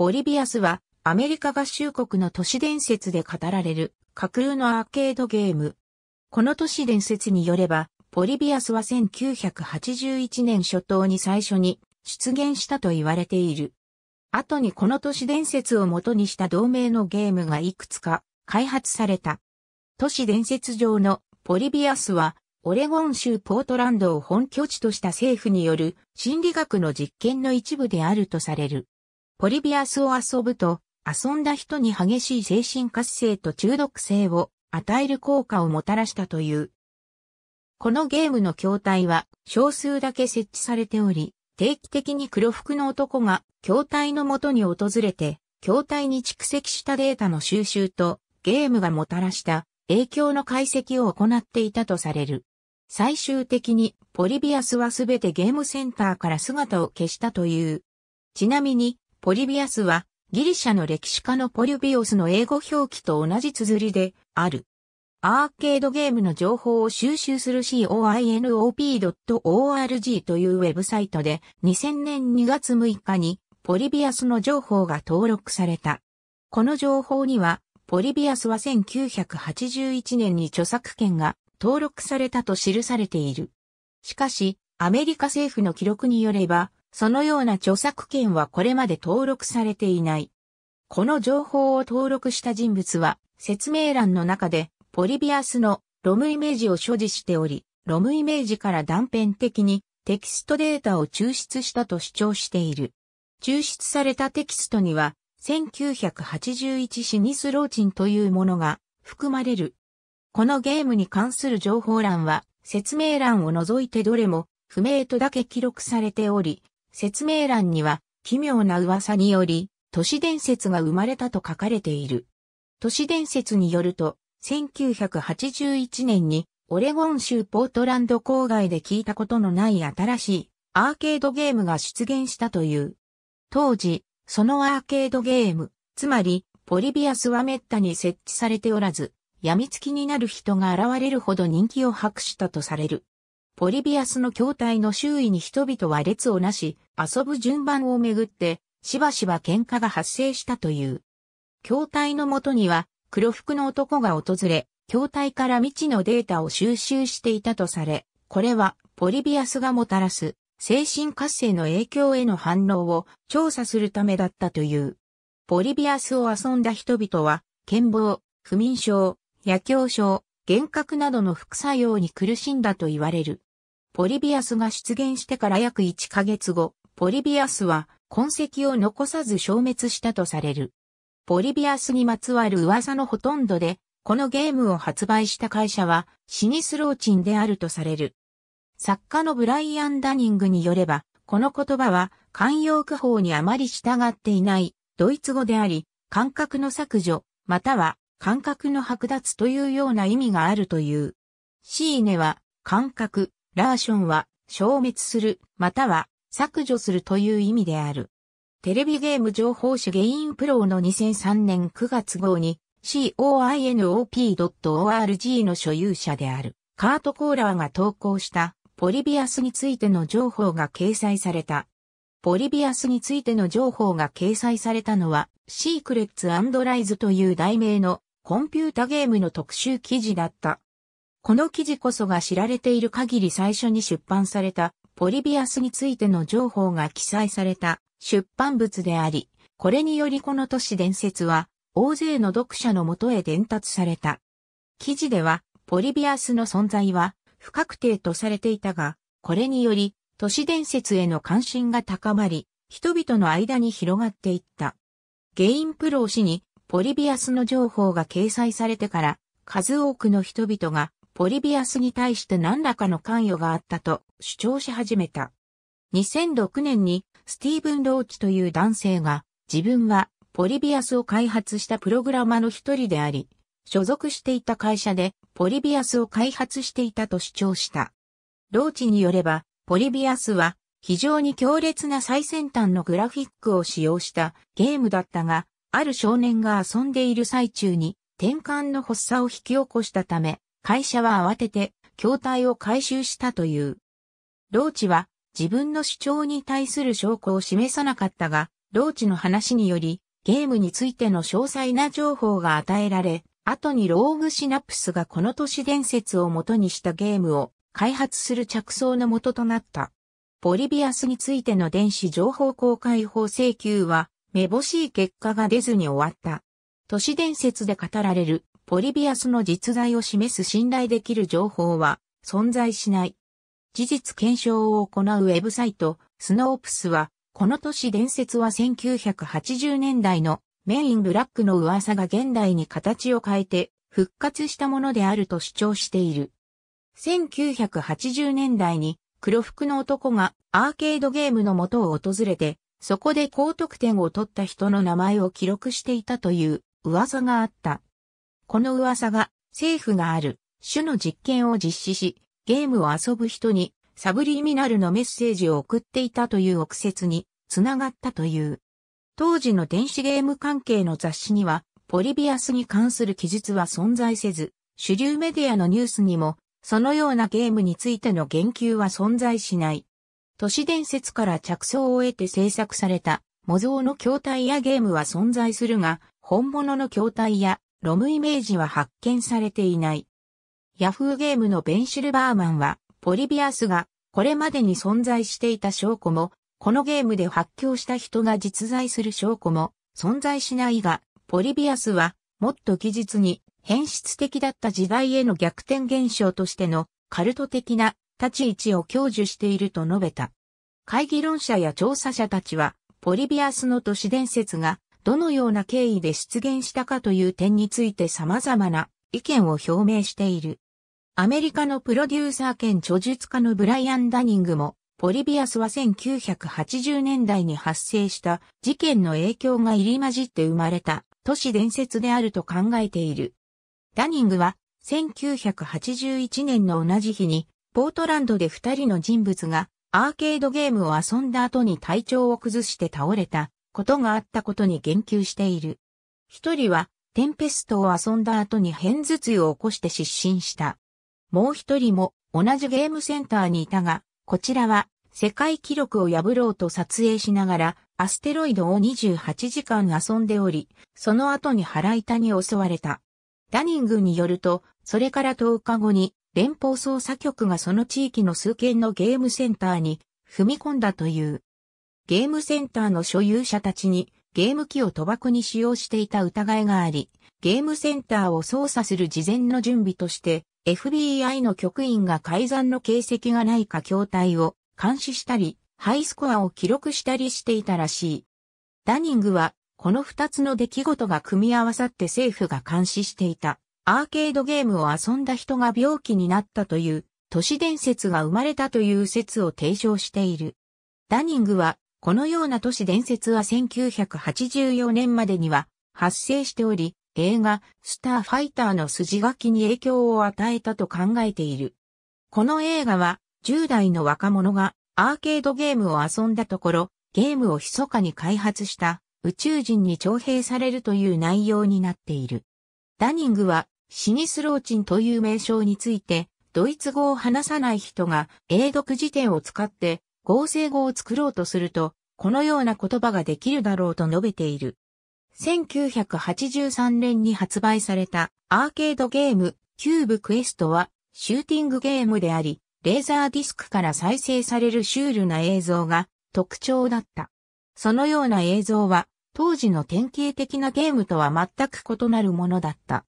ボリビアスはアメリカ合衆国の都市伝説で語られる架空のアーケードゲーム。この都市伝説によれば、ボリビアスは1981年初頭に最初に出現したと言われている。後にこの都市伝説を元にした同盟のゲームがいくつか開発された。都市伝説上のボリビアスはオレゴン州ポートランドを本拠地とした政府による心理学の実験の一部であるとされる。ポリビアスを遊ぶと、遊んだ人に激しい精神活性と中毒性を与える効果をもたらしたという。このゲームの筐体は少数だけ設置されており、定期的に黒服の男が筐体の元に訪れて、筐体に蓄積したデータの収集とゲームがもたらした影響の解析を行っていたとされる。最終的にポリビアスはすべてゲームセンターから姿を消したという。ちなみにポリビアスは、ギリシャの歴史家のポリュビオスの英語表記と同じ綴りである。アーケードゲームの情報を収集する coinop.org というウェブサイトで2000年2月6日にポリビアスの情報が登録された。この情報にはポリビアスは1981年に著作権が登録されたと記されている。しかしアメリカ政府の記録によればそのような著作権はこれまで登録されていない。この情報を登録した人物は、説明欄の中で、ポリビアスのロムイメージを所持しており、ロムイメージから断片的にテキストデータを抽出したと主張している。抽出されたテキストには、1981シニスローチンというものが含まれる。このゲームに関する情報欄は、説明欄を除いてどれも、不明とだけ記録されており、説明欄には、奇妙な噂により、都市伝説が生まれたと書かれている。都市伝説によると、1981年に、オレゴン州ポートランド郊外で聞いたことのない新しいアーケードゲームが出現したという。当時、そのアーケードゲーム、つまり、ポリビアスはめったに設置されておらず、病みつきになる人が現れるほど人気を博したとされる。ポリビアスの筐体の周囲に人々は列をなし、遊ぶ順番をめぐって、しばしば喧嘩が発生したという。筐体のもとには、黒服の男が訪れ、筐体から未知のデータを収集していたとされ、これはポリビアスがもたらす精神活性の影響への反応を調査するためだったという。ポリビアスを遊んだ人々は、健忘、不眠症、夜狂症、幻覚などの副作用に苦しんだと言われる。ポリビアスが出現してから約1ヶ月後、ポリビアスは痕跡を残さず消滅したとされる。ポリビアスにまつわる噂のほとんどで、このゲームを発売した会社はシニスローチンであるとされる。作家のブライアン・ダニングによれば、この言葉は慣用句法にあまり従っていないドイツ語であり、感覚の削除、または感覚の剥奪というような意味があるという。シーネは感覚、ラーションは消滅する、または削除するという意味である。テレビゲーム情報誌ゲインプロの2003年9月号に coinop.org の所有者であるカート・コーラーが投稿したポリビアスについての情報が掲載された。ポリビアスについての情報が掲載されたのはシークレッツライズという題名のコンピュータゲームの特集記事だった。この記事こそが知られている限り最初に出版されたポリビアスについての情報が記載された出版物であり、これによりこの都市伝説は大勢の読者のもとへ伝達された。記事ではポリビアスの存在は不確定とされていたが、これにより都市伝説への関心が高まり、人々の間に広がっていった。ゲインプロー氏にポリビアスの情報が掲載されてから、数多くの人々がポリビアスに対して何らかの関与があったと主張し始めた。2006年にスティーブン・ローチという男性が自分はポリビアスを開発したプログラマの一人であり、所属していた会社でポリビアスを開発していたと主張した。ローチによれば、ポリビアスは非常に強烈な最先端のグラフィックを使用したゲームだったが、ある少年が遊んでいる最中に転換の発作を引き起こしたため、会社は慌てて、筐体を回収したという。ローチは、自分の主張に対する証拠を示さなかったが、ローチの話により、ゲームについての詳細な情報が与えられ、後にローグシナプスがこの都市伝説を元にしたゲームを開発する着想の元となった。ボリビアスについての電子情報公開法請求は、めぼしい結果が出ずに終わった。都市伝説で語られるポリビアスの実在を示す信頼できる情報は存在しない。事実検証を行うウェブサイト、スノープスは、この年伝説は1980年代のメインブラックの噂が現代に形を変えて復活したものであると主張している。1980年代に黒服の男がアーケードゲームの元を訪れて、そこで高得点を取った人の名前を記録していたという噂があった。この噂が政府がある種の実験を実施し、ゲームを遊ぶ人にサブリミナルのメッセージを送っていたという憶説につながったという。当時の電子ゲーム関係の雑誌には、ポリビアスに関する記述は存在せず、主流メディアのニュースにも、そのようなゲームについての言及は存在しない。都市伝説から着想を得て制作された模造の筐体やゲームは存在するが、本物の筐体やロムイメージは発見されていない。ヤフーゲームのベンシルバーマンは、ポリビアスがこれまでに存在していた証拠も、このゲームで発狂した人が実在する証拠も存在しないが、ポリビアスはもっと技術に変質的だった時代への逆転現象としてのカルト的な立ち位置を享受していると述べた。会議論者や調査者たちは、ポリビアスの都市伝説がどのような経緯で出現したかという点について様々な意見を表明している。アメリカのプロデューサー兼著述家のブライアン・ダニングも、ポリビアスは1980年代に発生した事件の影響が入り混じって生まれた都市伝説であると考えている。ダニングは1981年の同じ日にポートランドで二人の人物がアーケードゲームを遊んだ後に体調を崩して倒れたことがあったことに言及している。一人は、テンペストを遊んだ後に変頭痛を起こして失神した。もう一人も同じゲームセンターにいたが、こちらは世界記録を破ろうと撮影しながらアステロイドを28時間遊んでおり、その後に腹板に襲われた。ダニングによると、それから10日後に連邦捜査局がその地域の数件のゲームセンターに踏み込んだという。ゲームセンターの所有者たちにゲーム機を賭博に使用していた疑いがあり、ゲームセンターを操作する事前の準備として、FBI の局員が改ざんの形跡がないか筐体を監視したり、ハイスコアを記録したりしていたらしい。ダニングは、この二つの出来事が組み合わさって政府が監視していた、アーケードゲームを遊んだ人が病気になったという、都市伝説が生まれたという説を提唱している。ダニングは、このような都市伝説は1984年までには発生しており、映画、スターファイターの筋書きに影響を与えたと考えている。この映画は、10代の若者がアーケードゲームを遊んだところ、ゲームを密かに開発した宇宙人に徴兵されるという内容になっている。ダニングは、シニスローチンという名称について、ドイツ語を話さない人が英読辞典を使って合成語を作ろうとすると、このような言葉ができるだろうと述べている。1983年に発売されたアーケードゲームキューブクエストはシューティングゲームであり、レーザーディスクから再生されるシュールな映像が特徴だった。そのような映像は当時の典型的なゲームとは全く異なるものだった。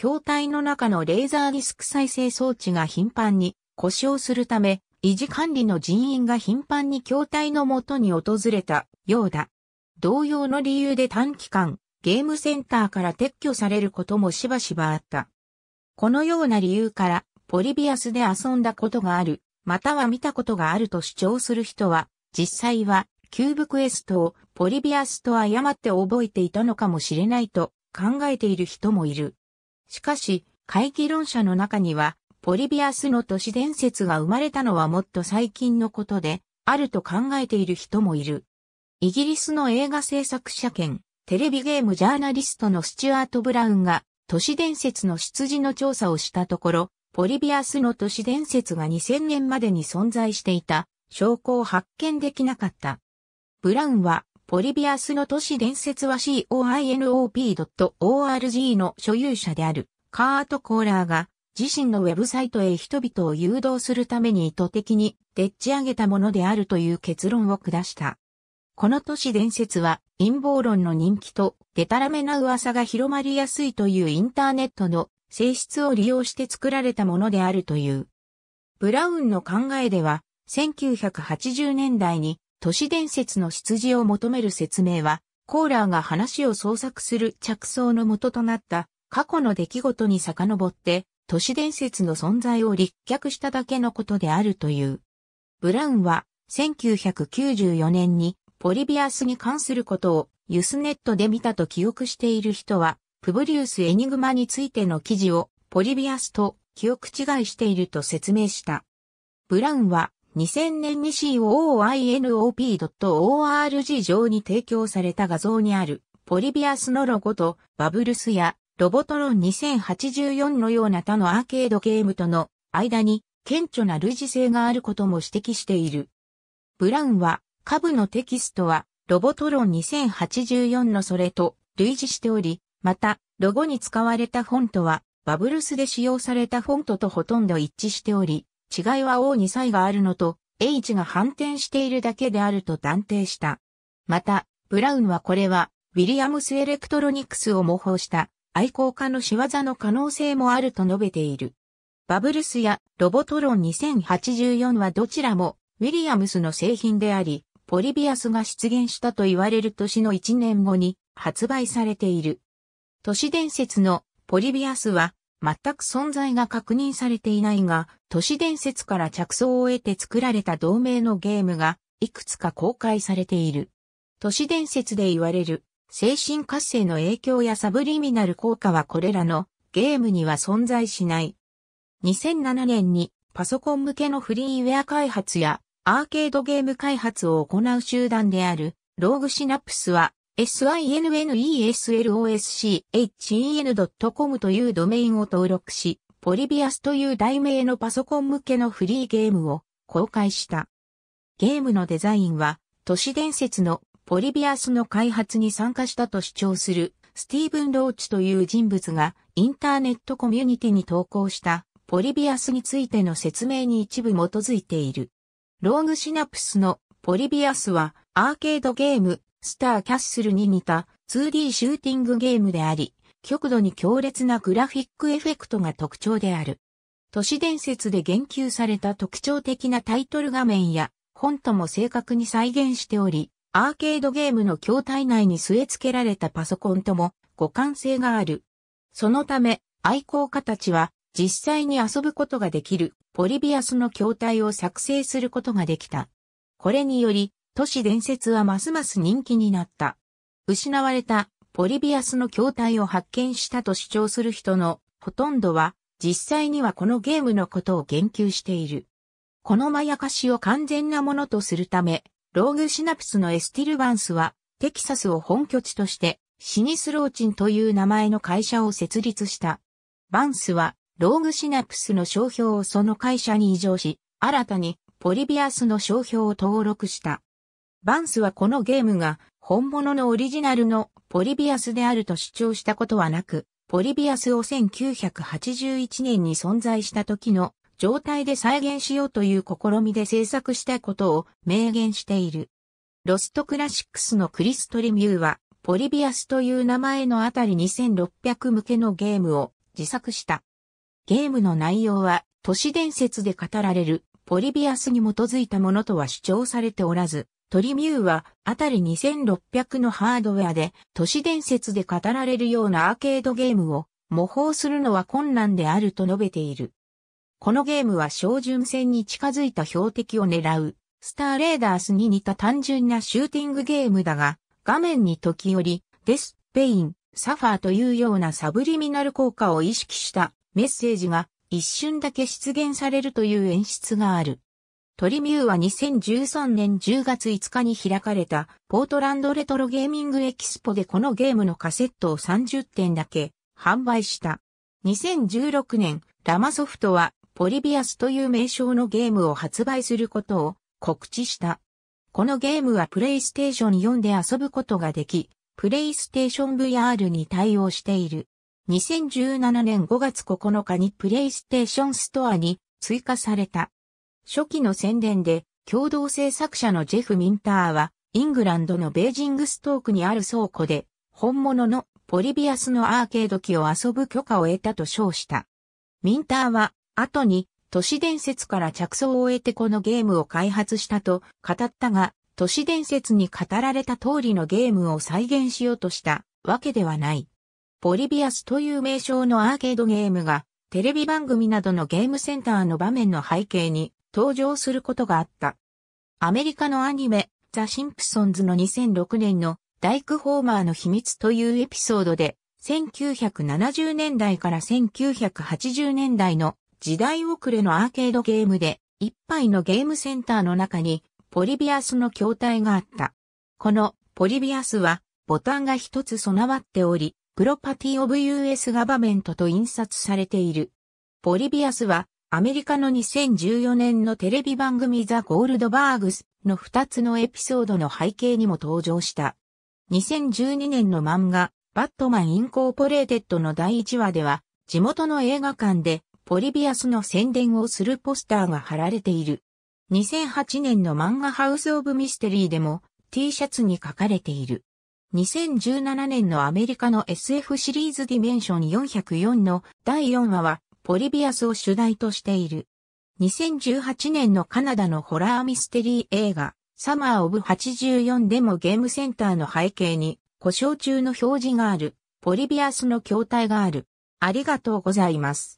筐体の中のレーザーディスク再生装置が頻繁に故障するため、維持管理の人員が頻繁に筐体のもとに訪れたようだ。同様の理由で短期間、ゲームセンターから撤去されることもしばしばあった。このような理由から、ポリビアスで遊んだことがある、または見たことがあると主張する人は、実際は、キューブクエストをポリビアスと誤って覚えていたのかもしれないと考えている人もいる。しかし、会議論者の中には、オリビアスの都市伝説が生まれたのはもっと最近のことで、あると考えている人もいる。イギリスの映画制作者兼、テレビゲームジャーナリストのスチュアート・ブラウンが、都市伝説の出自の調査をしたところ、ポリビアスの都市伝説が2000年までに存在していた証拠を発見できなかった。ブラウンは、ポリビアスの都市伝説は coinop.org の所有者であるカート・コーラーが自身のウェブサイトへ人々を誘導するために意図的にでっち上げたものであるという結論を下した。この都市伝説は陰謀論の人気とデタラメな噂が広まりやすいというインターネットの性質を利用して作られたものであるという。ブラウンの考えでは、1980年代に都市伝説の出自を求める説明は、コーラーが話を創作する着想のととなった過去の出来事に遡って都市伝説の存在を立脚しただけのことであるという。ブラウンは1994年にポリビアスに関することをユスネットで見たと記憶している人は、プブリウス・エニグマについての記事をポリビアスと記憶違いしていると説明した。ブラウンは2000年に coinop.org 上に提供された画像にあるポリビアスのロゴとバブルスやロボトロン2084のような他のアーケードゲームとの間に顕著な類似性があることも指摘している。ブラウンは、下部のテキストは、ロボトロン2084のそれと類似しており、また、ロゴに使われたフォントは、バブルスで使用されたフォントとほとんど一致しており、違いは O に差異があるのと、H が反転しているだけであると断定した。また、ブラウンはこれは、ウィリアムス・エレクトロニクスを模倣した愛好家の仕業の可能性もあると述べている。バブルスやロボトロン2084はどちらもウィリアムスの製品であり、ポリビアスが出現したと言われる年の1年後に発売されている。都市伝説のポリビアスは全く存在が確認されていないが、都市伝説から着想を得て作られた同名のゲームがいくつか公開されている。都市伝説で言われる精神活性の影響やサブリミナル効果はこれらのゲームには存在しない。2007年にパソコン向けのフリーウェア開発やアーケードゲーム開発を行う集団であるローグシナプスは sinesloschen.com というドメインを登録し、ポリビアスという題名のパソコン向けのフリーゲームを公開した。ゲームのデザインは都市伝説のポリビアスの開発に参加したと主張するスティーブン・ローチという人物がインターネットコミュニティに投稿したポリビアスについての説明に一部基づいている。ローグシナプスのポリビアスはアーケードゲームスターキャッスルに似た 2D シューティングゲームであり、極度に強烈なグラフィックエフェクトが特徴である。都市伝説で言及された特徴的なタイトル画面や、本とも正確に再現しており、アーケードゲームの筐体内に据え付けられたパソコンとも互換性がある。そのため、愛好家たちは実際に遊ぶことができるポリビアスの筐体を作成することができた。これにより、都市伝説はますます人気になった。失われたポリビアスの筐体を発見したと主張する人のほとんどは実際にはこのゲームのことを言及している。このまやかしを完全なものとするため、ローグシナプスのエスティルバンスは、テキサスを本拠地として、シニスローチンという名前の会社を設立した。バンスは、ローグシナプスの商標をその会社に移譲し、新たにポリビアスの商標を登録した。バンスはこのゲームが本物のオリジナルのポリビアスであると主張したことはなく、ポリビアスを1981年に存在した時の状態で再現しようという試みで制作したことを明言している。ロストクラシックスのクリストリミューは、ポリビアスという名前のあたり2600向けのゲームを自作した。ゲームの内容は、都市伝説で語られるポリビアスに基づいたものとは主張されておらず、トリミューは、あたり2600のハードウェアで、都市伝説で語られるようなアーケードゲームを模倣するのは困難であると述べている。このゲームは照準戦に近づいた標的を狙う、スターレーダースに似た単純なシューティングゲームだが、画面に時折、デス、ペイン、サファーというようなサブリミナル効果を意識したメッセージが一瞬だけ出現されるという演出がある。トリミューは2013年10月5日に開かれたポートランドレトロゲーミングエキスポでこのゲームのカセットを30点だけ販売した。2016年ラマソフトはポリビアスという名称のゲームを発売することを告知した。このゲームはプレイステーション4で遊ぶことができ、プレイステーション VR に対応している。2017年5月9日にプレイステーションストアに追加された。初期の宣伝で共同制作者のジェフ・ミンターはイングランドのベージングストークにある倉庫で本物のポリビアスのアーケード機を遊ぶ許可を得たと称した。ミンターは後に都市伝説から着想を得てこのゲームを開発したと語ったが、都市伝説に語られた通りのゲームを再現しようとしたわけではない。ボリビアスという名称のアーケードゲームがテレビ番組などのゲームセンターの場面の背景に登場することがあった。アメリカのアニメザ・シンプソンズの2006年のダイク・ホーマーの秘密というエピソードで1970年代から1980年代の時代遅れのアーケードゲームで、一杯のゲームセンターの中に、ポリビアスの筐体があった。この、ポリビアスは、ボタンが一つ備わっており、プロパティオブ US ガバメントと印刷されている。ポリビアスは、アメリカの2014年のテレビ番組ザ・ゴールドバーグスの二つのエピソードの背景にも登場した。2012年の漫画、バットマン・インコーポレーテッドの第1話では、地元の映画館でポリビアスの宣伝をするポスターが貼られている。2008年の漫画ハウス・オブ・ミステリーでも T シャツに書かれている。2017年のアメリカの SF シリーズディメンション404の第4話はポリビアスを主題としている。2018年のカナダのホラーミステリー映画サマー・オブ・84でもゲームセンターの背景に故障中の表示があるポリビアスの筐体がある。ありがとうございます。